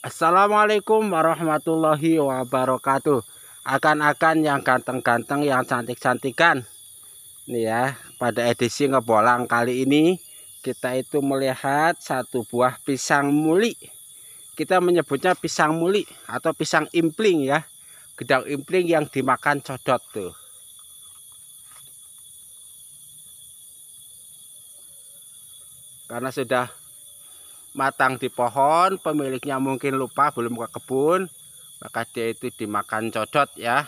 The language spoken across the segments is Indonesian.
Assalamualaikum warahmatullahi wabarakatuh akan-akan yang ganteng-ganteng yang cantik-cantikan nih ya pada edisi ngebolang kali ini kita itu melihat satu buah pisang muli kita menyebutnya pisang muli atau pisang impling ya gedang impling yang dimakan codot tuh karena sudah matang di pohon, pemiliknya mungkin lupa belum ke kebun, maka dia itu dimakan codot ya.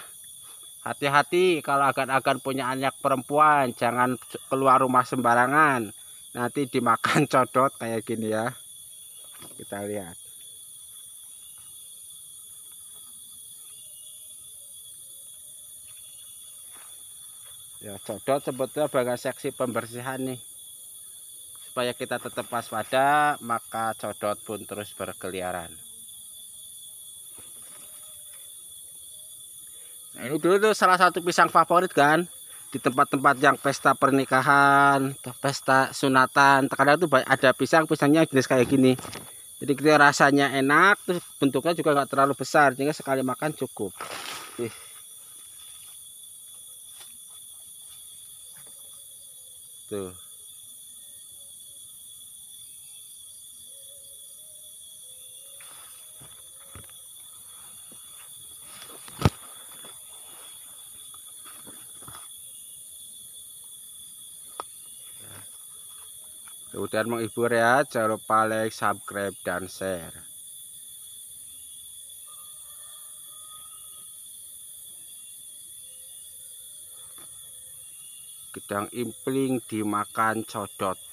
Hati-hati kalau agan-agan punya anak perempuan, jangan keluar rumah sembarangan. Nanti dimakan codot kayak gini ya. Kita lihat. Ya, codot sebetulnya bagian seksi pembersihan nih supaya kita tetap waspada maka codot pun terus berkeliaran nah, ini dulu tuh salah satu pisang favorit kan di tempat-tempat yang pesta pernikahan pesta sunatan terkadang itu ada pisang pisangnya jenis kayak gini jadi kita rasanya enak terus bentuknya juga nggak terlalu besar sehingga sekali makan cukup tuh Kemudian menghibur ya. Jangan lupa like, subscribe, dan share. Gedang impling dimakan codot.